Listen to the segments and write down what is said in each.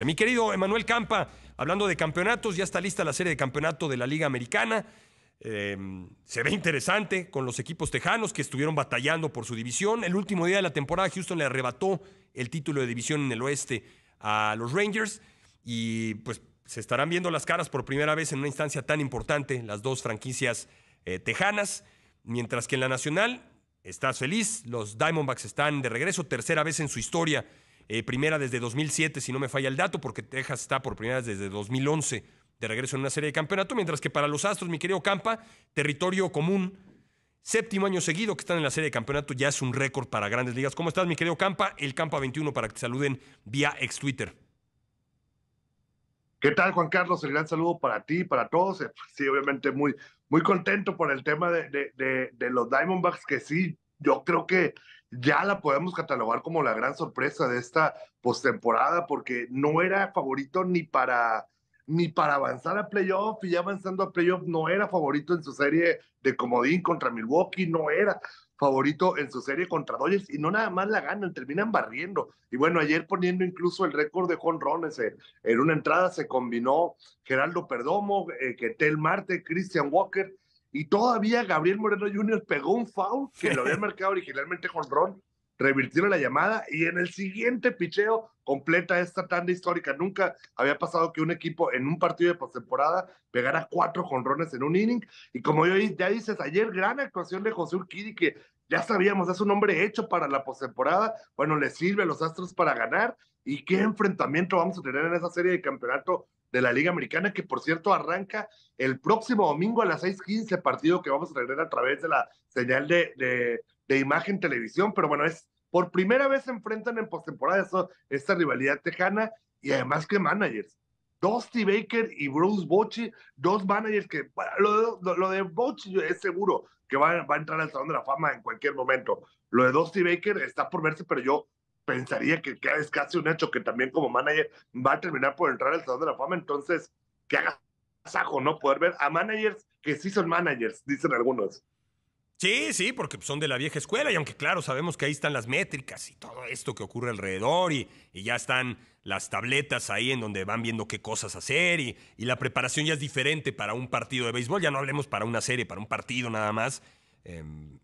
Eh, mi querido Emanuel Campa, hablando de campeonatos, ya está lista la serie de campeonato de la Liga Americana. Eh, se ve interesante con los equipos tejanos que estuvieron batallando por su división. El último día de la temporada, Houston le arrebató el título de división en el oeste a los Rangers y pues se estarán viendo las caras por primera vez en una instancia tan importante, las dos franquicias eh, tejanas. Mientras que en la nacional, estás feliz, los Diamondbacks están de regreso, tercera vez en su historia eh, primera desde 2007, si no me falla el dato, porque Texas está por primera vez desde 2011 de regreso en una serie de campeonato, mientras que para los Astros, mi querido Campa, territorio común, séptimo año seguido que están en la serie de campeonato, ya es un récord para grandes ligas. ¿Cómo estás, mi querido Campa? El Campa 21 para que te saluden vía ex Twitter. ¿Qué tal, Juan Carlos? El gran saludo para ti, para todos. Eh, pues sí, obviamente muy, muy contento por el tema de, de los Diamondbacks, que sí, yo creo que ya la podemos catalogar como la gran sorpresa de esta postemporada, porque no era favorito ni para ni para avanzar a playoff, y ya avanzando a playoff no era favorito en su serie de comodín contra Milwaukee, no era favorito en su serie contra Dodgers, y no nada más la ganan, terminan barriendo. Y bueno, ayer poniendo incluso el récord de Juan en, eh, en, una entrada se combinó Geraldo Perdomo, eh, Ketel Marte, Christian Walker, y todavía Gabriel Moreno Jr. pegó un foul que lo había marcado originalmente con Ron, revirtieron la llamada y en el siguiente picheo completa esta tanda histórica. Nunca había pasado que un equipo en un partido de postemporada pegara cuatro jonrones en un inning. Y como ya dices, ayer gran actuación de José Urquidi, que ya sabíamos, es un hombre hecho para la postemporada. Bueno, le sirve a los Astros para ganar. ¿Y qué enfrentamiento vamos a tener en esa serie de campeonato de la Liga Americana, que por cierto arranca el próximo domingo a las 6:15, partido que vamos a tener a través de la señal de, de, imagen televisión. Pero bueno, es por primera vez se enfrentan en postemporada esta rivalidad tejana y además que managers. Dusty Baker y Bruce Bochy, dos managers que lo, de Bochy es seguro que va, va a entrar al Salón de la Fama en cualquier momento. Lo de Dusty Baker está por verse, pero yo pensaría que, es casi un hecho que también como manager va a terminar por entrar al Salón de la Fama, entonces que haga sajo, ¿no? Poder ver a managers que sí son managers, dicen algunos. Sí, sí, porque son de la vieja escuela y aunque claro, sabemos que ahí están las métricas y todo esto que ocurre alrededor y, ya están las tabletas ahí en donde van viendo qué cosas hacer y, la preparación ya es diferente para un partido de béisbol, ya no hablemos para una serie, para un partido nada más. Em,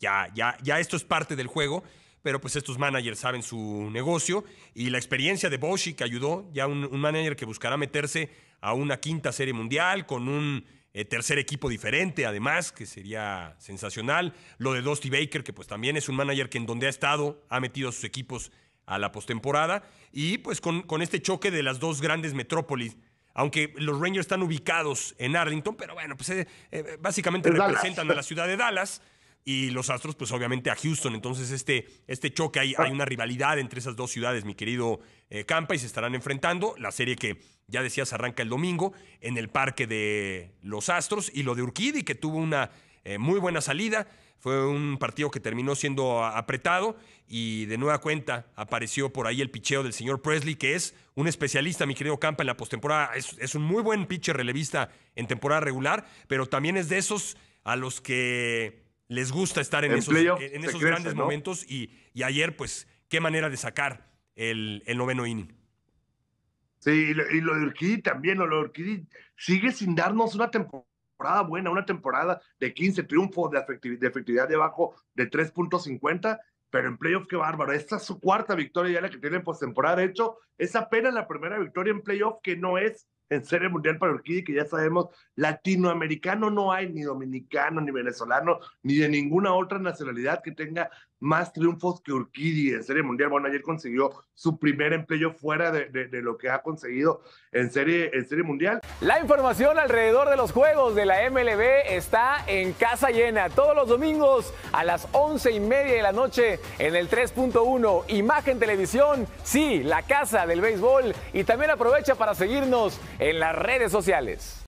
ya, ya, ya esto es parte del juego pero pues estos managers saben su negocio y la experiencia de Boshi que ayudó, ya un, un manager que buscará meterse a una quinta serie mundial con un eh, tercer equipo diferente, además, que sería sensacional. Lo de Dusty Baker, que pues también es un manager que en donde ha estado ha metido a sus equipos a la postemporada. Y pues con, este choque de las dos grandes metrópolis, aunque los Rangers están ubicados en Arlington, pero bueno, pues eh, eh, básicamente representan a la ciudad de Dallas y los Astros, pues obviamente a Houston. Entonces, este, este choque, hay, hay una rivalidad entre esas dos ciudades, mi querido eh, Campa, y se estarán enfrentando. La serie que ya decías arranca el domingo en el parque de los Astros y lo de Urquidi, que tuvo una eh, muy buena salida. Fue un partido que terminó siendo apretado y de nueva cuenta apareció por ahí el picheo del señor Presley, que es un especialista, mi querido Campa, en la postemporada. Es, un muy buen pitcher relevista en temporada regular, pero también es de esos a los que les gusta estar en, esos, grandes momentos y, ayer, pues, qué manera de sacar el, noveno inning. Sí, y lo, de también, lo de sigue sin darnos una temporada buena, una temporada de 15 triunfos, de, efectividad, de efectividad debajo de 3.50, pero en playoff qué bárbaro. Esta es su cuarta victoria ya la que tiene en postemporada. De hecho, es apenas la primera victoria en playoff que no es en Serie Mundial para Orquídea, que ya sabemos, latinoamericano no hay, ni dominicano, ni venezolano, ni de ninguna otra nacionalidad que tenga más triunfos que Urquidi en Serie Mundial. Bueno, ayer consiguió su primer empleo fuera de, lo que ha conseguido en serie, en serie Mundial. La información alrededor de los juegos de la MLB está en casa llena. Todos los domingos a las once y media de la noche en el 3.1. Imagen Televisión, sí, la casa del béisbol. Y también aprovecha para seguirnos en las redes sociales.